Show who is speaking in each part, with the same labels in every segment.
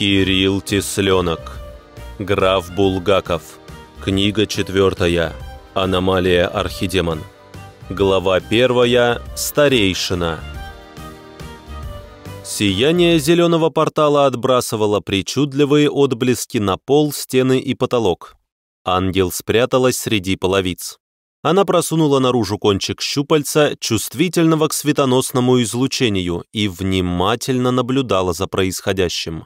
Speaker 1: Кирилл Тесленок. Граф Булгаков. Книга четвертая. Аномалия Архидемон. Глава первая. Старейшина. Сияние зеленого портала отбрасывало причудливые отблески на пол, стены и потолок. Ангел спряталась среди половиц. Она просунула наружу кончик щупальца, чувствительного к светоносному излучению, и внимательно наблюдала за происходящим.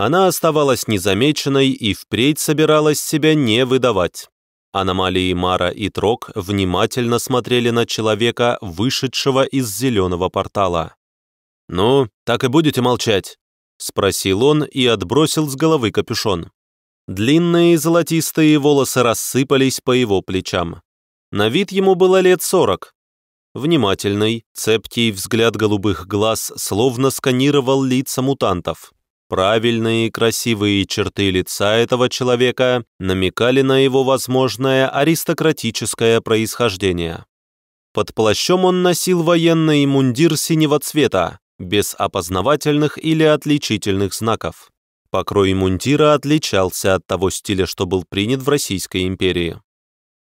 Speaker 1: Она оставалась незамеченной и впредь собиралась себя не выдавать. Аномалии Мара и Трок внимательно смотрели на человека, вышедшего из зеленого портала. «Ну, так и будете молчать?» — спросил он и отбросил с головы капюшон. Длинные золотистые волосы рассыпались по его плечам. На вид ему было лет сорок. Внимательный, цепкий взгляд голубых глаз словно сканировал лица мутантов. Правильные и красивые черты лица этого человека намекали на его возможное аристократическое происхождение. Под плащом он носил военный мундир синего цвета, без опознавательных или отличительных знаков. Покрой мундира отличался от того стиля, что был принят в Российской империи.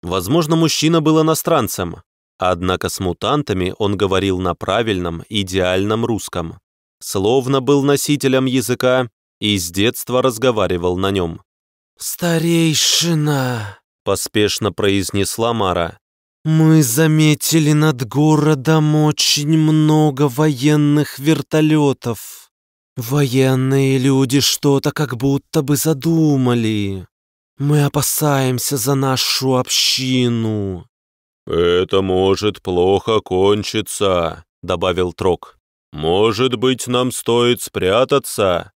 Speaker 1: Возможно, мужчина был иностранцем, однако с мутантами он говорил на правильном, идеальном русском, словно был носителем языка и с детства разговаривал на нем. «Старейшина!» — поспешно произнесла Мара. «Мы заметили над городом очень много военных вертолетов. Военные люди что-то как будто бы задумали. Мы опасаемся за нашу общину». «Это может плохо кончиться», — добавил Трок. «Может быть, нам стоит спрятаться?»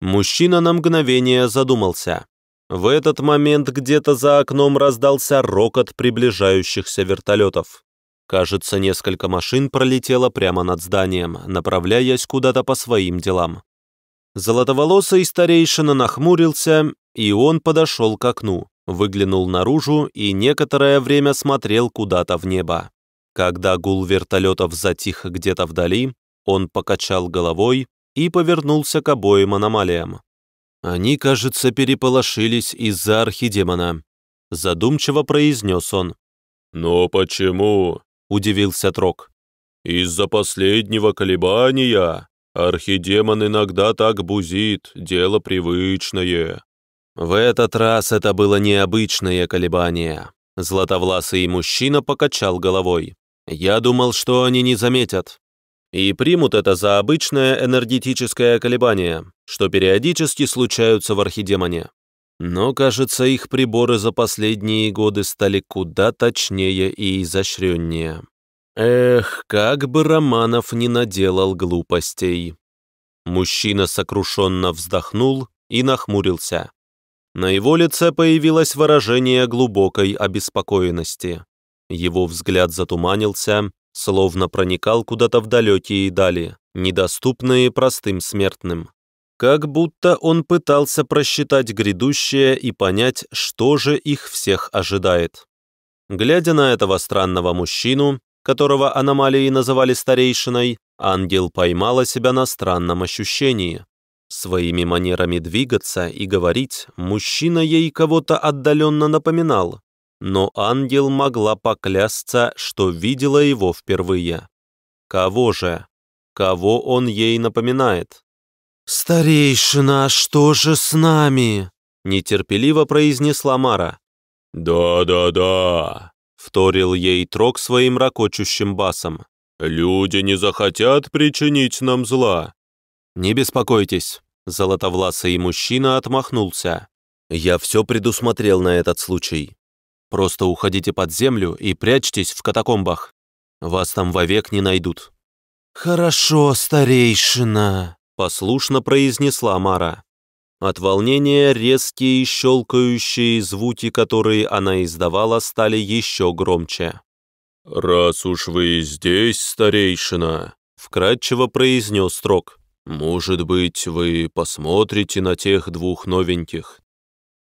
Speaker 1: Мужчина на мгновение задумался. В этот момент где-то за окном раздался рокот приближающихся вертолетов. Кажется, несколько машин пролетело прямо над зданием, направляясь куда-то по своим делам. Золотоволосый старейшина нахмурился, и он подошел к окну, выглянул наружу и некоторое время смотрел куда-то в небо. Когда гул вертолетов затих где-то вдали, он покачал головой и повернулся к обоим аномалиям. «Они, кажется, переполошились из-за архидемона», — задумчиво произнес он. «Но почему?» — удивился Трок. «Из-за последнего колебания архидемон иногда так бузит, дело привычное». В этот раз это было необычное колебание. Златовласый мужчина покачал головой. «Я думал, что они не заметят, и примут это за обычное энергетическое колебание, что периодически случаются в архидемоне. Но, кажется, их приборы за последние годы стали куда точнее и изощреннее. Эх, как бы Романов не наделал глупостей. Мужчина сокрушенно вздохнул и нахмурился. На его лице появилось выражение глубокой обеспокоенности. Его взгляд затуманился, словно проникал куда-то в далекие дали, недоступные простым смертным. Как будто он пытался просчитать грядущее и понять, что же их всех ожидает. Глядя на этого странного мужчину, которого аномалии называли старейшиной, ангел поймала себя на странном ощущении. Своими манерами двигаться и говорить мужчина ей кого-то отдаленно напоминал, но ангел могла поклясться, что видела его впервые. Кого же? Кого он ей напоминает? «Старейшина, а что же с нами?» нетерпеливо произнесла Мара. «Да-да-да», — вторил ей Трок своим ракочущим басом. «Люди не захотят причинить нам зла». «Не беспокойтесь», — золотовласый мужчина отмахнулся. «Я все предусмотрел на этот случай. Просто уходите под землю и прячьтесь в катакомбах. Вас там вовек не найдут». «Хорошо, старейшина», — послушно произнесла Мара. От волнения резкие щелкающие звуки, которые она издавала, стали еще громче. «Раз уж вы здесь, старейшина», — вкратчиво произнес строк. — «может быть, вы посмотрите на тех двух новеньких?»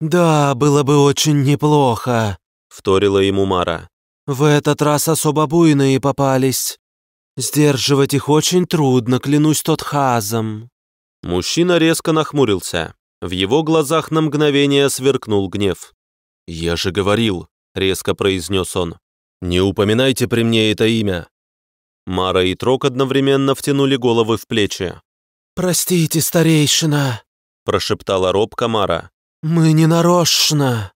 Speaker 1: «Да, было бы очень неплохо», — вторила ему Мара. «В этот раз особо буйные попались. Сдерживать их очень трудно, клянусь тот хазом». Мужчина резко нахмурился. В его глазах на мгновение сверкнул гнев. «Я же говорил», — резко произнес он. «Не упоминайте при мне это имя». Мара и Трок одновременно втянули головы в плечи. «Простите, старейшина», — прошептала робко Мара. «Мы не нарочно».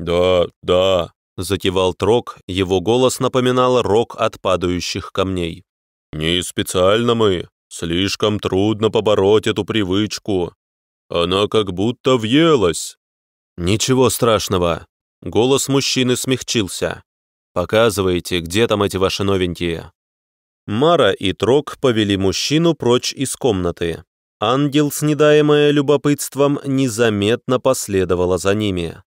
Speaker 1: «Да, да», — закивал Трок, его голос напоминал рок от падающих камней. «Не специально мы. Слишком трудно побороть эту привычку. Она как будто въелась». «Ничего страшного». Голос мужчины смягчился. «Показывайте, где там эти ваши новенькие». Мара и Трок повели мужчину прочь из комнаты. Ангел, снедаемая любопытством, незаметно последовала за ними.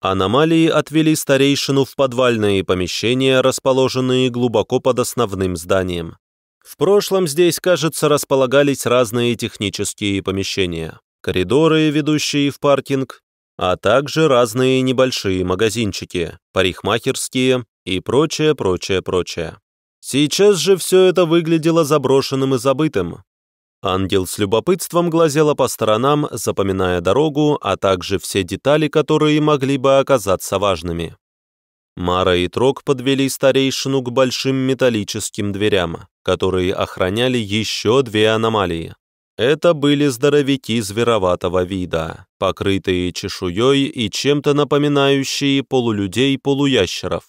Speaker 1: Аномалии отвели старейшину в подвальные помещения, расположенные глубоко под основным зданием. В прошлом здесь, кажется, располагались разные технические помещения, коридоры, ведущие в паркинг, а также разные небольшие магазинчики, парикмахерские и прочее, прочее, прочее. Сейчас же все это выглядело заброшенным и забытым, Ангел с любопытством глазела по сторонам, запоминая дорогу, а также все детали, которые могли бы оказаться важными. Мара и Трок подвели старейшину к большим металлическим дверям, которые охраняли еще две аномалии. Это были здоровяки звероватого вида, покрытые чешуей и чем-то напоминающие полулюдей-полуящеров.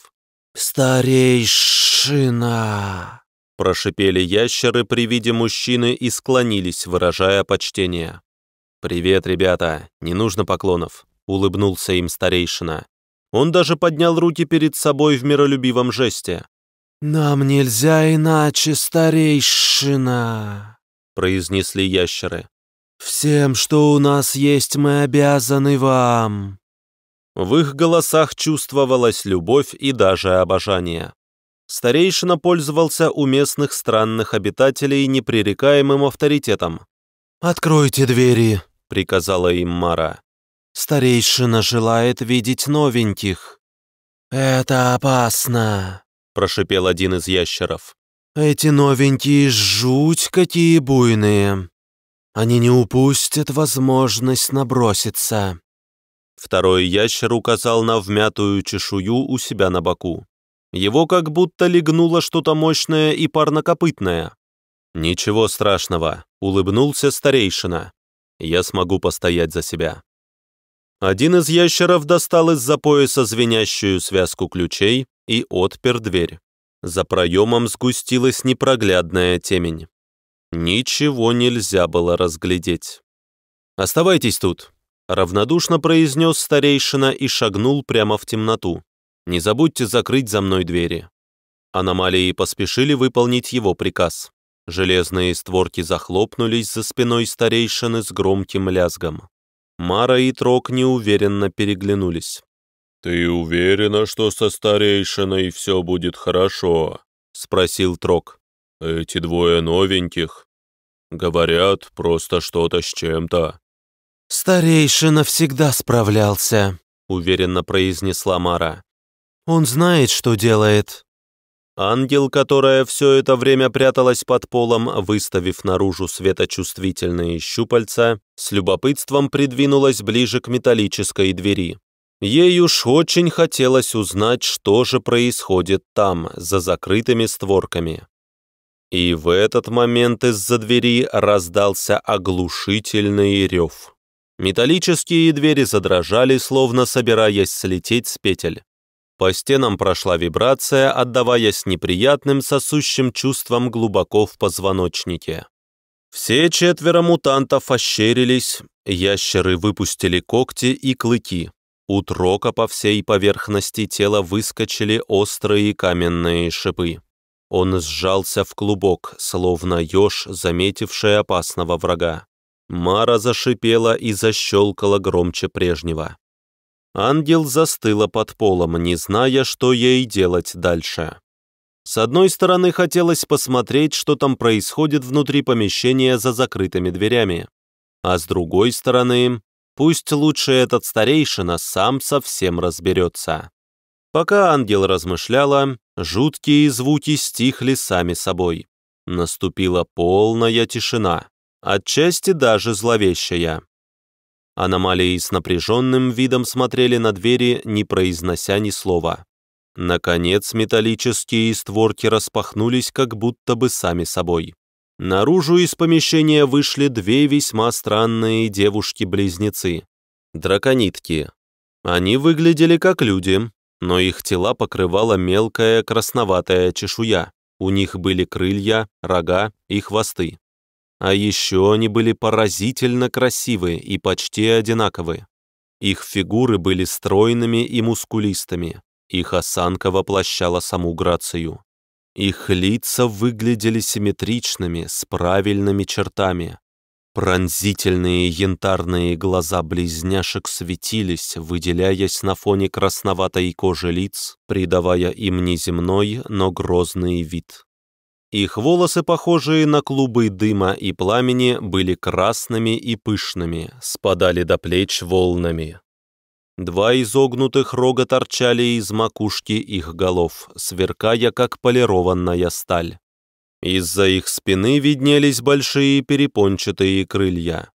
Speaker 1: «Старейшина!» Прошипели ящеры при виде мужчины и склонились, выражая почтение. «Привет, ребята! Не нужно поклонов!» — улыбнулся им старейшина. Он даже поднял руки перед собой в миролюбивом жесте. «Нам нельзя иначе, старейшина!» — произнесли ящеры. «Всем, что у нас есть, мы обязаны вам!» В их голосах чувствовалась любовь и даже обожание старейшина пользовался у местных странных обитателей непререкаемым авторитетом. «Откройте двери», — приказала им Мара. «Старейшина желает видеть новеньких». «Это опасно», — прошипел один из ящеров. «Эти новенькие жуть какие буйные. Они не упустят возможность наброситься». Второй ящер указал на вмятую чешую у себя на боку. Его как будто легнуло что-то мощное и парнокопытное. «Ничего страшного», — улыбнулся старейшина. «Я смогу постоять за себя». Один из ящеров достал из-за пояса звенящую связку ключей и отпер дверь. За проемом сгустилась непроглядная темень. Ничего нельзя было разглядеть. «Оставайтесь тут», — равнодушно произнес старейшина и шагнул прямо в темноту. Не забудьте закрыть за мной двери». Аномалии поспешили выполнить его приказ. Железные створки захлопнулись за спиной старейшины с громким лязгом. Мара и Трок неуверенно переглянулись. «Ты уверена, что со старейшиной все будет хорошо?» — спросил Трок. «Эти двое новеньких. Говорят, просто что-то с чем-то». «Старейшина всегда справлялся», — уверенно произнесла Мара. Он знает, что делает». Ангел, которая все это время пряталась под полом, выставив наружу светочувствительные щупальца, с любопытством придвинулась ближе к металлической двери. Ей уж очень хотелось узнать, что же происходит там, за закрытыми створками. И в этот момент из-за двери раздался оглушительный рев. Металлические двери задрожали, словно собираясь слететь с петель. По стенам прошла вибрация, отдаваясь неприятным сосущим чувствам глубоко в позвоночнике. Все четверо мутантов ощерились, ящеры выпустили когти и клыки. У трока по всей поверхности тела выскочили острые каменные шипы. Он сжался в клубок, словно еж, заметивший опасного врага. Мара зашипела и защелкала громче прежнего. Ангел застыла под полом, не зная, что ей делать дальше. С одной стороны, хотелось посмотреть, что там происходит внутри помещения за закрытыми дверями. А с другой стороны, пусть лучше этот старейшина сам совсем разберется. Пока ангел размышляла, жуткие звуки стихли сами собой. Наступила полная тишина, отчасти даже зловещая. Аномалии с напряженным видом смотрели на двери, не произнося ни слова. Наконец металлические створки распахнулись как будто бы сами собой. Наружу из помещения вышли две весьма странные девушки-близнецы. Драконитки. Они выглядели как люди, но их тела покрывала мелкая красноватая чешуя. У них были крылья, рога и хвосты. А еще они были поразительно красивы и почти одинаковы. Их фигуры были стройными и мускулистыми. Их осанка воплощала саму грацию. Их лица выглядели симметричными, с правильными чертами. Пронзительные янтарные глаза близняшек светились, выделяясь на фоне красноватой кожи лиц, придавая им неземной, но грозный вид. Их волосы, похожие на клубы дыма и пламени, были красными и пышными, спадали до плеч волнами. Два изогнутых рога торчали из макушки их голов, сверкая, как полированная сталь. Из-за их спины виднелись большие перепончатые крылья.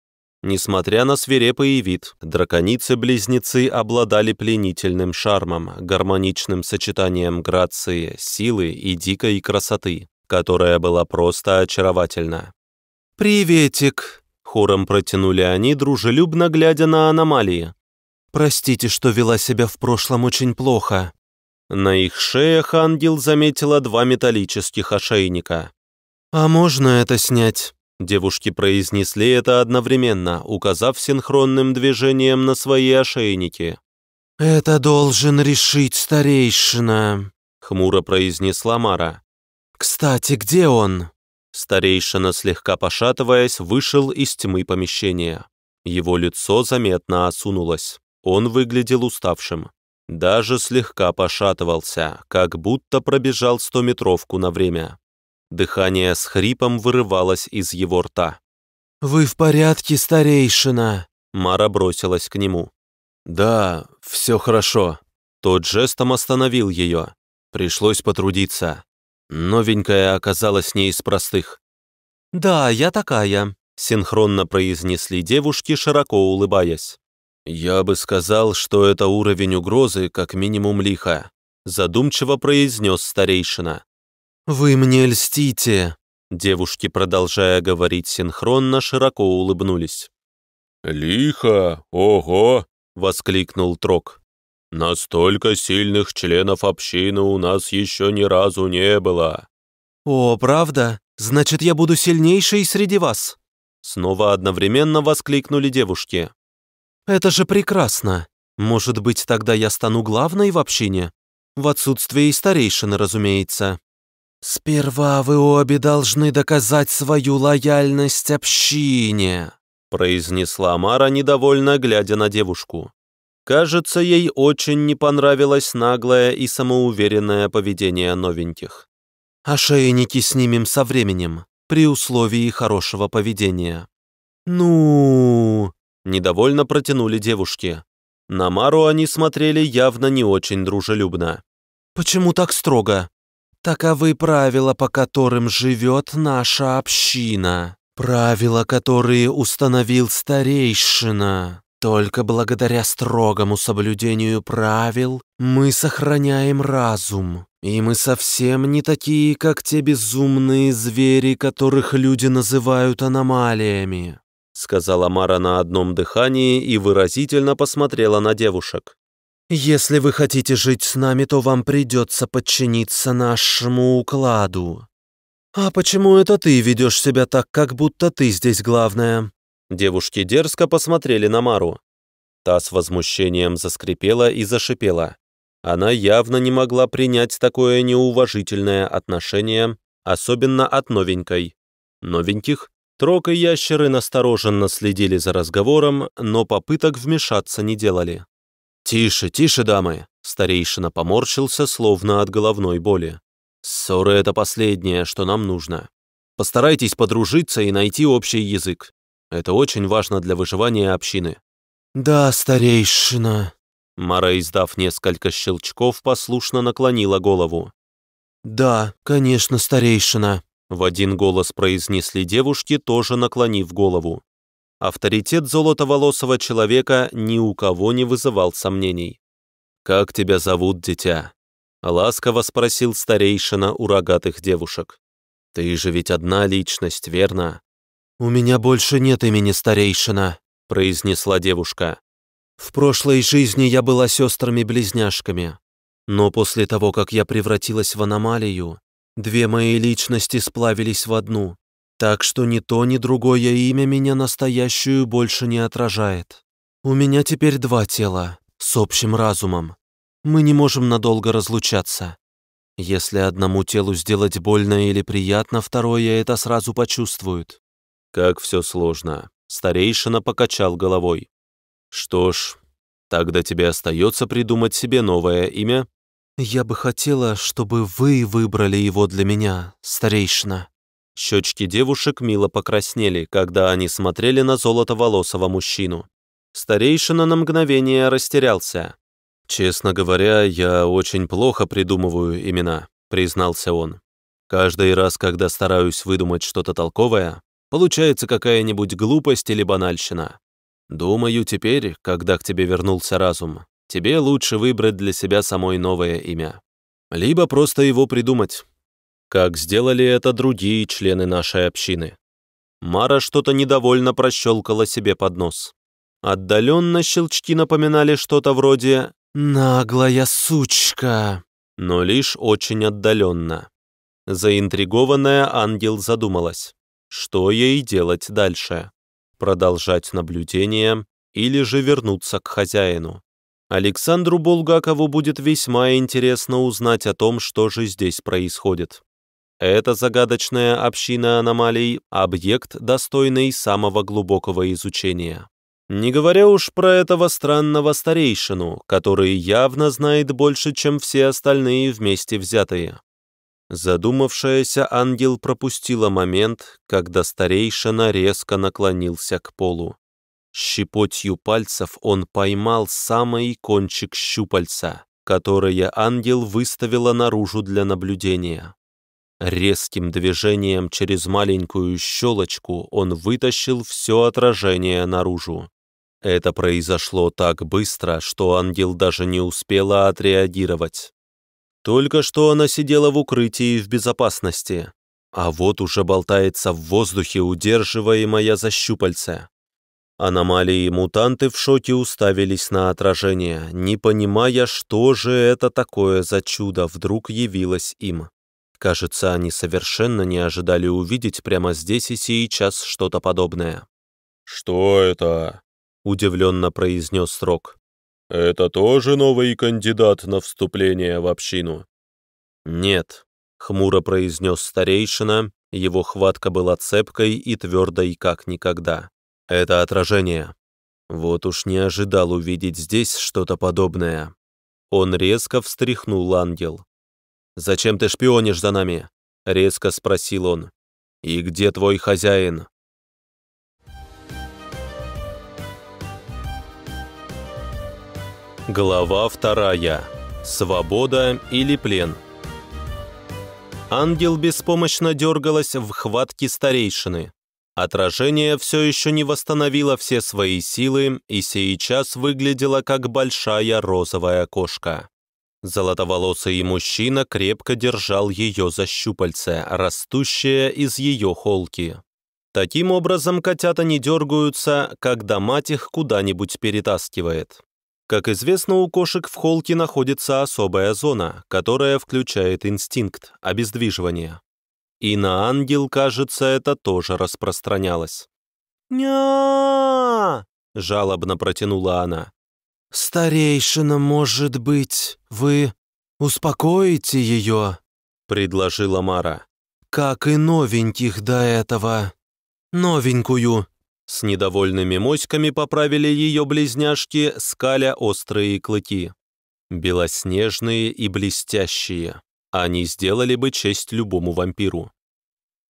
Speaker 1: Несмотря на свирепый вид, драконицы-близнецы обладали пленительным шармом, гармоничным сочетанием грации, силы и дикой красоты которая была просто очаровательна. «Приветик!» — хором протянули они, дружелюбно глядя на аномалии. «Простите, что вела себя в прошлом очень плохо». На их шеях ангел заметила два металлических ошейника. «А можно это снять?» Девушки произнесли это одновременно, указав синхронным движением на свои ошейники. «Это должен решить старейшина», — хмуро произнесла Мара. «Кстати, где он?» Старейшина, слегка пошатываясь, вышел из тьмы помещения. Его лицо заметно осунулось. Он выглядел уставшим. Даже слегка пошатывался, как будто пробежал стометровку на время. Дыхание с хрипом вырывалось из его рта. «Вы в порядке, старейшина?» Мара бросилась к нему. «Да, все хорошо». Тот жестом остановил ее. Пришлось потрудиться. Новенькая оказалась не из простых. «Да, я такая», — синхронно произнесли девушки, широко улыбаясь. «Я бы сказал, что это уровень угрозы, как минимум лиха», — задумчиво произнес старейшина. «Вы мне льстите», — девушки, продолжая говорить синхронно, широко улыбнулись. «Лихо! Ого!» — воскликнул Трок. Настолько сильных членов общины у нас еще ни разу не было». «О, правда? Значит, я буду сильнейшей среди вас!» Снова одновременно воскликнули девушки. «Это же прекрасно! Может быть, тогда я стану главной в общине? В отсутствии старейшины, разумеется». «Сперва вы обе должны доказать свою лояльность общине», произнесла Мара, недовольно глядя на девушку. Кажется, ей очень не понравилось наглое и самоуверенное поведение новеньких. «Ошейники снимем со временем, при условии хорошего поведения». «Ну...» — недовольно протянули девушки. На Мару они смотрели явно не очень дружелюбно. «Почему так строго?» «Таковы правила, по которым живет наша община», правила, которые установил старейшина. Только благодаря строгому соблюдению правил мы сохраняем разум. И мы совсем не такие, как те безумные звери, которых люди называют аномалиями», — сказала Мара на одном дыхании и выразительно посмотрела на девушек. «Если вы хотите жить с нами, то вам придется подчиниться нашему укладу». «А почему это ты ведешь себя так, как будто ты здесь главная?» Девушки дерзко посмотрели на Мару. Та с возмущением заскрипела и зашипела. Она явно не могла принять такое неуважительное отношение, особенно от новенькой. Новеньких Трок и ящеры настороженно следили за разговором, но попыток вмешаться не делали. «Тише, тише, дамы!» Старейшина поморщился, словно от головной боли. «Ссоры — это последнее, что нам нужно. Постарайтесь подружиться и найти общий язык. Это очень важно для выживания общины». «Да, старейшина». Мара, издав несколько щелчков, послушно наклонила голову. «Да, конечно, старейшина», — в один голос произнесли девушки, тоже наклонив голову. Авторитет золотоволосого человека ни у кого не вызывал сомнений. «Как тебя зовут, дитя?» — ласково спросил старейшина у рогатых девушек. «Ты же ведь одна личность, верно? «У меня больше нет имени старейшина», — произнесла девушка. «В прошлой жизни я была сестрами-близняшками. Но после того, как я превратилась в аномалию, две мои личности сплавились в одну, так что ни то, ни другое имя меня настоящую больше не отражает. У меня теперь два тела, с общим разумом. Мы не можем надолго разлучаться. Если одному телу сделать больно или приятно, второе это сразу почувствует. Как все сложно. Старейшина покачал головой. Что ж, тогда тебе остается придумать себе новое имя. Я бы хотела, чтобы вы выбрали его для меня, старейшина. Щечки девушек мило покраснели, когда они смотрели на золотоволосого мужчину. Старейшина на мгновение растерялся. «Честно говоря, я очень плохо придумываю имена», — признался он. «Каждый раз, когда стараюсь выдумать что-то толковое, Получается какая-нибудь глупость или банальщина. Думаю, теперь, когда к тебе вернулся разум, тебе лучше выбрать для себя самой новое имя. Либо просто его придумать. Как сделали это другие члены нашей общины. Мара что-то недовольно прощелкала себе под нос. Отдаленно щелчки напоминали что-то вроде «наглая сучка», но лишь очень отдаленно. Заинтригованная ангел задумалась что ей делать дальше. Продолжать наблюдение или же вернуться к хозяину. Александру Булгакову будет весьма интересно узнать о том, что же здесь происходит. Эта загадочная община аномалий – объект, достойный самого глубокого изучения. Не говоря уж про этого странного старейшину, который явно знает больше, чем все остальные вместе взятые. Задумавшаяся ангел пропустила момент, когда старейшина резко наклонился к полу. Щепотью пальцев он поймал самый кончик щупальца, которое ангел выставила наружу для наблюдения. Резким движением через маленькую щелочку он вытащил все отражение наружу. Это произошло так быстро, что ангел даже не успела отреагировать. Только что она сидела в укрытии в безопасности, а вот уже болтается в воздухе, удерживаемая за щупальце. Аномалии и мутанты в шоке уставились на отражение, не понимая, что же это такое за чудо вдруг явилось им. Кажется, они совершенно не ожидали увидеть прямо здесь и сейчас что-то подобное. «Что это?» — удивленно произнес Рок. Это тоже новый кандидат на вступление в общину? Нет, хмуро произнес старейшина, его хватка была цепкой и твердой, как никогда. Это отражение. Вот уж не ожидал увидеть здесь что-то подобное. Он резко встряхнул ангел. «Зачем ты шпионишь за нами?» — резко спросил он. «И где твой хозяин?» Глава вторая. Свобода или плен. Ангел беспомощно дергалась в хватке старейшины. Отражение все еще не восстановило все свои силы и сейчас выглядело как большая розовая кошка. Золотоволосый мужчина крепко держал ее за щупальце, растущее из ее холки. Таким образом котята не дергаются, когда мать их куда-нибудь перетаскивает. Как известно, у кошек в холке находится особая зона, которая включает инстинкт, обездвиживание. И на ангел, кажется, это тоже распространялось. ня жалобно протянула она. «Старейшина, может быть, вы успокоите ее?» — предложила Мара. «Как и новеньких до этого. Новенькую». С недовольными моськами поправили ее близняшки, скаля острые клыки. Белоснежные и блестящие. Они сделали бы честь любому вампиру.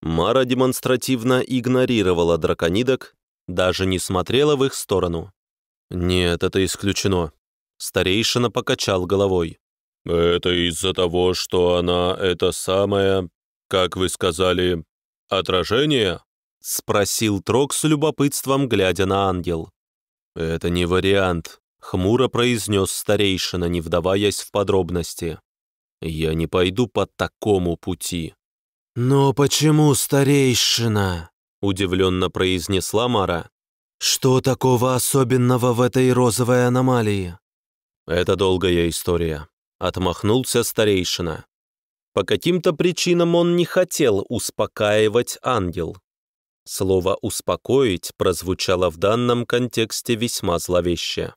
Speaker 1: Мара демонстративно игнорировала драконидок, даже не смотрела в их сторону. «Нет, это исключено». Старейшина покачал головой. «Это из-за того, что она это самое, как вы сказали, отражение?» — спросил Трок с любопытством, глядя на ангел. «Это не вариант», — хмуро произнес старейшина, не вдаваясь в подробности. «Я не пойду по такому пути». «Но почему старейшина?» — удивленно произнесла Мара. «Что такого особенного в этой розовой аномалии?» «Это долгая история», — отмахнулся старейшина. По каким-то причинам он не хотел успокаивать ангел, Слово «успокоить» прозвучало в данном контексте весьма зловеще.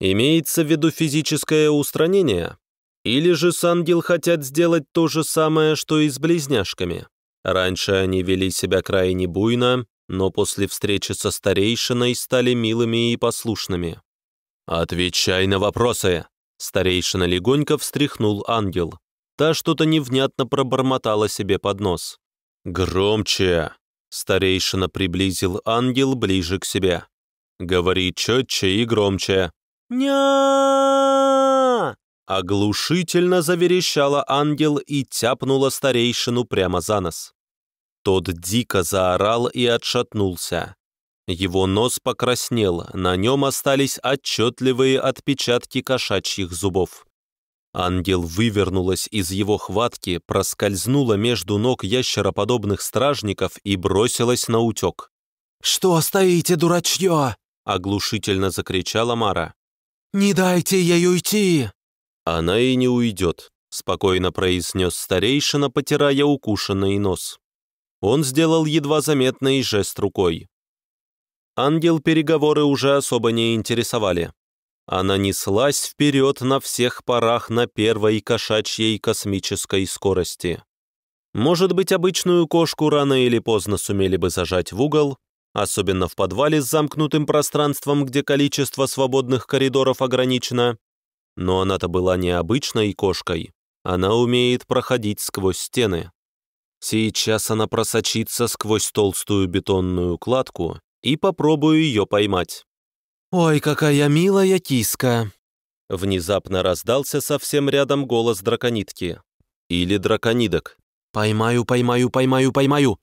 Speaker 1: Имеется в виду физическое устранение? Или же с ангел хотят сделать то же самое, что и с близняшками? Раньше они вели себя крайне буйно, но после встречи со старейшиной стали милыми и послушными. «Отвечай на вопросы!» Старейшина легонько встряхнул ангел. Та что-то невнятно пробормотала себе под нос. «Громче!» Старейшина приблизил ангел ближе к себе. «Говори четче и громче». ня Оглушительно заверещала ангел и тяпнула старейшину прямо за нос. Тот дико заорал и отшатнулся. Его нос покраснел, на нем остались отчетливые отпечатки кошачьих зубов. Ангел вывернулась из его хватки, проскользнула между ног ящероподобных стражников и бросилась на утек. «Что стоите, дурачье?» — оглушительно закричала Мара. «Не дайте ей уйти!» «Она и не уйдет», — спокойно произнес старейшина, потирая укушенный нос. Он сделал едва заметный жест рукой. Ангел переговоры уже особо не интересовали. Она неслась вперед на всех парах на первой кошачьей космической скорости. Может быть, обычную кошку рано или поздно сумели бы зажать в угол, особенно в подвале с замкнутым пространством, где количество свободных коридоров ограничено. Но она-то была необычной кошкой. Она умеет проходить сквозь стены. Сейчас она просочится сквозь толстую бетонную кладку и попробую ее поймать. «Ой, какая милая киска!» Внезапно раздался совсем рядом голос драконитки. Или драконидок. «Поймаю, поймаю, поймаю, поймаю!»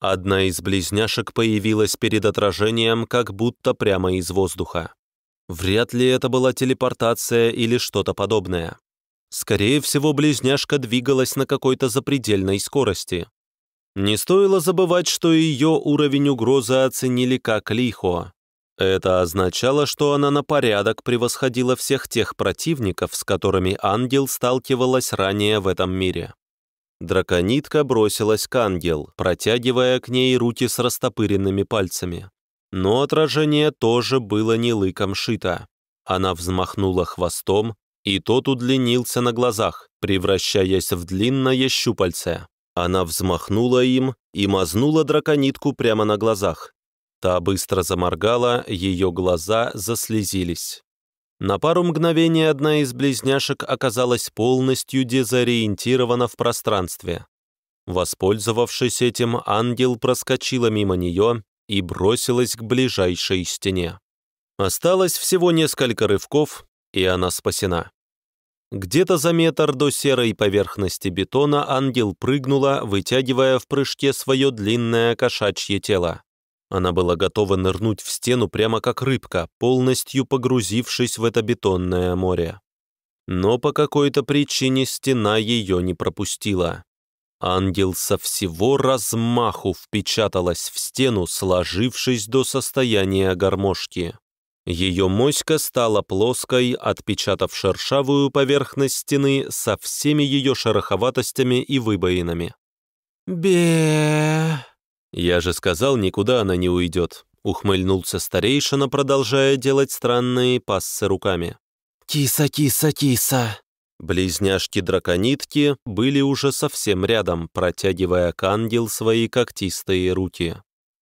Speaker 1: Одна из близняшек появилась перед отражением, как будто прямо из воздуха. Вряд ли это была телепортация или что-то подобное. Скорее всего, близняшка двигалась на какой-то запредельной скорости. Не стоило забывать, что ее уровень угрозы оценили как лихо, это означало, что она на порядок превосходила всех тех противников, с которыми ангел сталкивалась ранее в этом мире. Драконитка бросилась к ангел, протягивая к ней руки с растопыренными пальцами. Но отражение тоже было не лыком шито. Она взмахнула хвостом, и тот удлинился на глазах, превращаясь в длинное щупальце. Она взмахнула им и мазнула драконитку прямо на глазах, Та быстро заморгала, ее глаза заслезились. На пару мгновений одна из близняшек оказалась полностью дезориентирована в пространстве. Воспользовавшись этим, ангел проскочила мимо нее и бросилась к ближайшей стене. Осталось всего несколько рывков, и она спасена. Где-то за метр до серой поверхности бетона ангел прыгнула, вытягивая в прыжке свое длинное кошачье тело. Она была готова нырнуть в стену прямо как рыбка, полностью погрузившись в это бетонное море. Но по какой-то причине стена ее не пропустила. Ангел со всего размаху впечаталась в стену, сложившись до состояния гармошки. Ее моська стала плоской, отпечатав шершавую поверхность стены со всеми ее шероховатостями и выбоинами. бе «Я же сказал, никуда она не уйдет», — ухмыльнулся старейшина, продолжая делать странные пассы руками. «Киса, киса, киса!» Близняшки-драконитки были уже совсем рядом, протягивая к ангел свои когтистые руки.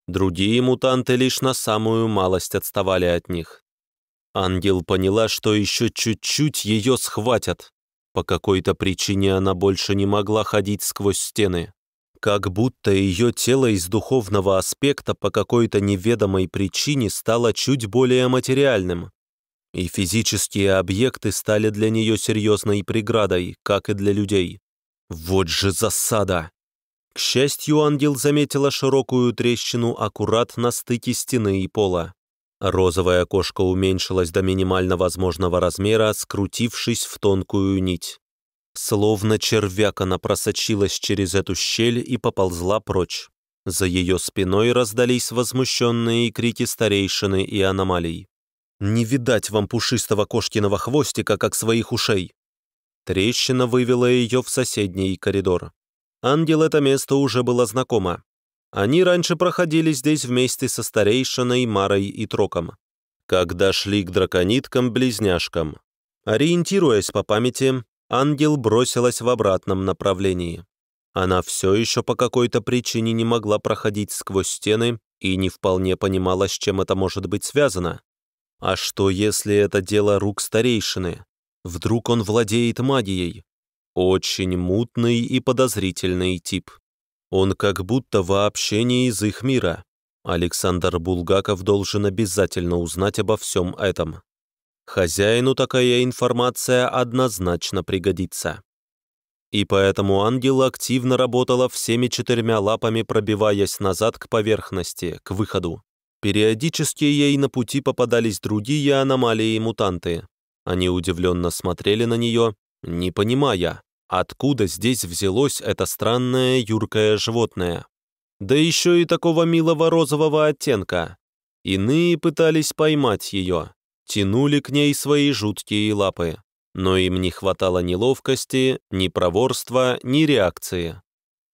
Speaker 1: Другие мутанты лишь на самую малость отставали от них. Ангел поняла, что еще чуть-чуть ее схватят. По какой-то причине она больше не могла ходить сквозь стены. Как будто ее тело из духовного аспекта по какой-то неведомой причине стало чуть более материальным, и физические объекты стали для нее серьезной преградой, как и для людей. Вот же засада! К счастью, ангел заметила широкую трещину аккурат на стыке стены и пола. Розовое окошко уменьшилось до минимально возможного размера, скрутившись в тонкую нить. Словно червяк она просочилась через эту щель и поползла прочь. За ее спиной раздались возмущенные крики старейшины и аномалий. «Не видать вам пушистого кошкиного хвостика, как своих ушей!» Трещина вывела ее в соседний коридор. Ангел это место уже было знакомо. Они раньше проходили здесь вместе со старейшиной Марой и Троком. Когда шли к дракониткам-близняшкам. Ориентируясь по памяти, ангел бросилась в обратном направлении. Она все еще по какой-то причине не могла проходить сквозь стены и не вполне понимала, с чем это может быть связано. А что, если это дело рук старейшины? Вдруг он владеет магией? Очень мутный и подозрительный тип. Он как будто вообще не из их мира. Александр Булгаков должен обязательно узнать обо всем этом. Хозяину такая информация однозначно пригодится. И поэтому ангел активно работала всеми четырьмя лапами, пробиваясь назад к поверхности, к выходу. Периодически ей на пути попадались другие аномалии и мутанты. Они удивленно смотрели на нее, не понимая, откуда здесь взялось это странное юркое животное. Да еще и такого милого розового оттенка. Иные пытались поймать ее, тянули к ней свои жуткие лапы. Но им не хватало ни ловкости, ни проворства, ни реакции.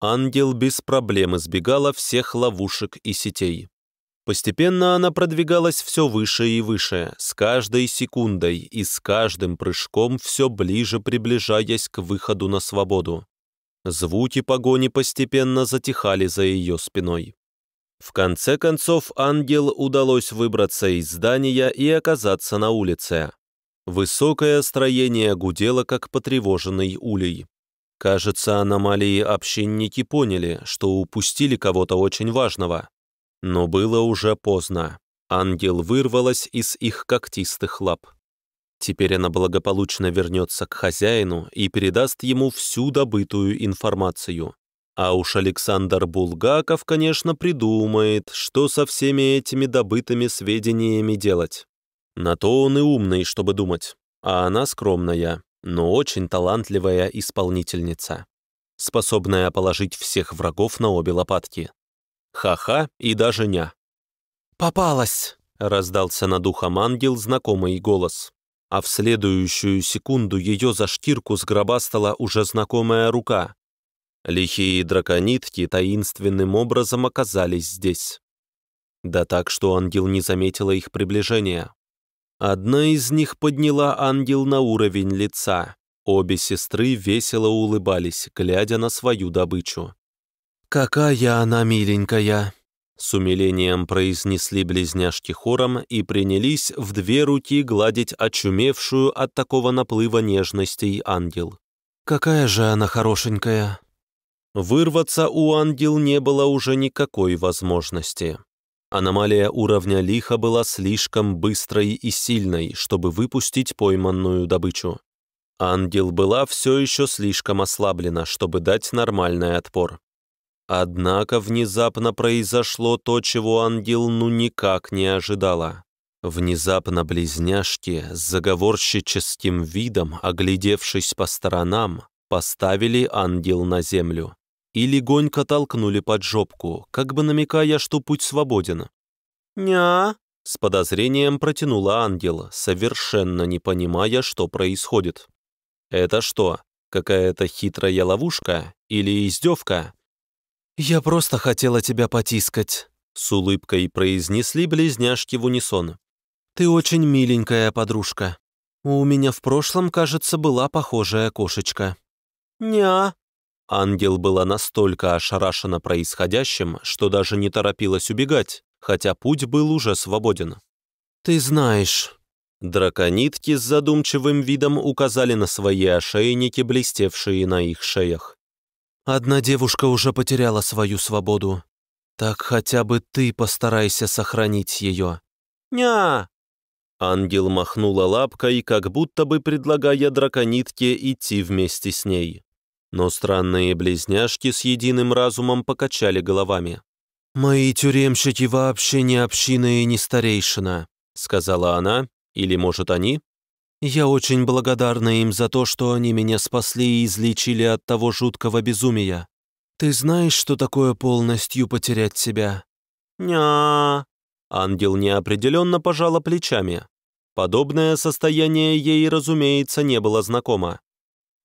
Speaker 1: Ангел без проблем избегала всех ловушек и сетей. Постепенно она продвигалась все выше и выше, с каждой секундой и с каждым прыжком все ближе приближаясь к выходу на свободу. Звуки погони постепенно затихали за ее спиной. В конце концов, ангел удалось выбраться из здания и оказаться на улице. Высокое строение гудело, как потревоженный улей. Кажется, аномалии общинники поняли, что упустили кого-то очень важного. Но было уже поздно. Ангел вырвалась из их когтистых лап. Теперь она благополучно вернется к хозяину и передаст ему всю добытую информацию. А уж Александр Булгаков, конечно, придумает, что со всеми этими добытыми сведениями делать. На то он и умный, чтобы думать. А она скромная, но очень талантливая исполнительница, способная положить всех врагов на обе лопатки. Ха-ха и даже ня. «Попалась!» — раздался над ухом ангел знакомый голос. А в следующую секунду ее за шкирку сгробастала уже знакомая рука, Лихие драконитки таинственным образом оказались здесь. Да так, что ангел не заметила их приближения. Одна из них подняла ангел на уровень лица. Обе сестры весело улыбались, глядя на свою добычу. «Какая она миленькая!» С умилением произнесли близняшки хором и принялись в две руки гладить очумевшую от такого наплыва нежностей ангел. «Какая же она хорошенькая!» Вырваться у ангел не было уже никакой возможности. Аномалия уровня лиха была слишком быстрой и сильной, чтобы выпустить пойманную добычу. Ангел была все еще слишком ослаблена, чтобы дать нормальный отпор. Однако внезапно произошло то, чего ангел ну никак не ожидала. Внезапно близняшки с заговорщическим видом, оглядевшись по сторонам, поставили ангел на землю и легонько толкнули под жопку, как бы намекая, что путь свободен. «Ня!» — с подозрением протянула ангел, совершенно не понимая, что происходит. «Это что, какая-то хитрая ловушка или издевка?» «Я просто хотела тебя потискать», — с улыбкой произнесли близняшки в унисон. «Ты очень миленькая подружка. У меня в прошлом, кажется, была похожая кошечка». «Ня!» Ангел была настолько ошарашена происходящим, что даже не торопилась убегать, хотя путь был уже свободен. «Ты знаешь...» Драконитки с задумчивым видом указали на свои ошейники, блестевшие на их шеях. «Одна девушка уже потеряла свою свободу. Так хотя бы ты постарайся сохранить ее». «Ня!» Ангел махнула лапкой, как будто бы предлагая драконитке идти вместе с ней. Но странные близняшки с единым разумом покачали головами. «Мои тюремщики вообще не община и не старейшина», — сказала она, или, может, они? «Я очень благодарна им за то, что они меня спасли и излечили от того жуткого безумия. Ты знаешь, что такое полностью потерять себя?» «Ня...» Ангел неопределенно пожала плечами. Подобное состояние ей, разумеется, не было знакомо.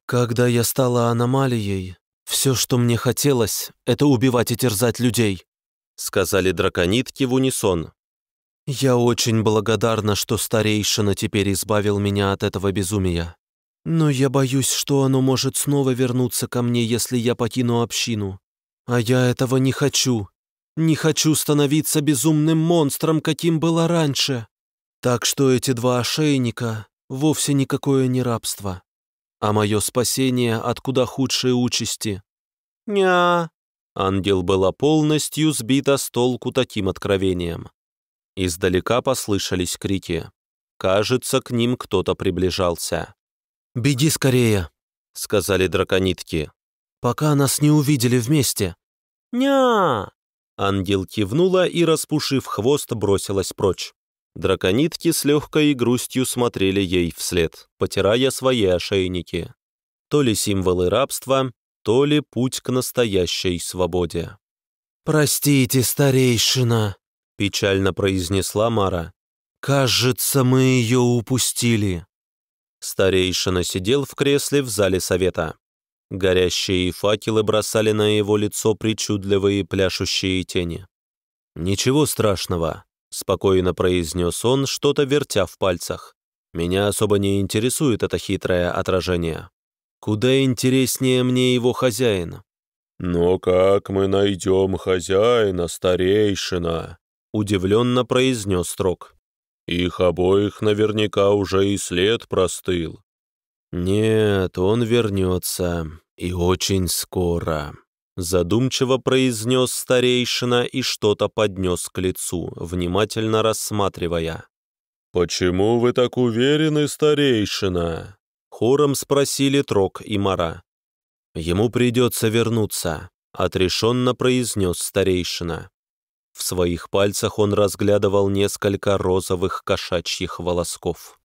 Speaker 1: Когда я стала аномалией, все, что мне хотелось, это убивать и терзать людей, сказали драконитки в унисон. Я очень благодарна, что старейшина теперь избавил меня от этого безумия. Но я боюсь, что оно может снова вернуться ко мне, если я покину общину. А я этого не хочу. Не хочу становиться безумным монстром, каким было раньше. Так что эти два ошейника — вовсе никакое не рабство. А мое спасение от куда худшей участи? Ня! Ангел была полностью сбита с толку таким откровением. Издалека послышались крики. Кажется, к ним кто-то приближался. «Беги скорее!» — сказали драконитки. «Пока нас не увидели вместе!» «Ня!» Ангел кивнула и, распушив хвост, бросилась прочь. Драконитки с легкой грустью смотрели ей вслед, потирая свои ошейники. То ли символы рабства, то ли путь к настоящей свободе. «Простите, старейшина», — печально произнесла Мара. «Кажется, мы ее упустили». Старейшина сидел в кресле в зале совета. Горящие факелы бросали на его лицо причудливые пляшущие тени. «Ничего страшного», — спокойно произнес он, что-то вертя в пальцах. «Меня особо не интересует это хитрое отражение. Куда интереснее мне его хозяин». «Но как мы найдем хозяина, старейшина?» — удивленно произнес Строк. «Их обоих наверняка уже и след простыл». «Нет, он вернется, и очень скоро». Задумчиво произнес старейшина и что-то поднес к лицу, внимательно рассматривая. «Почему вы так уверены, старейшина?» Хором спросили Трок и Мара. «Ему придется вернуться», — отрешенно произнес старейшина. В своих пальцах он разглядывал несколько розовых кошачьих волосков.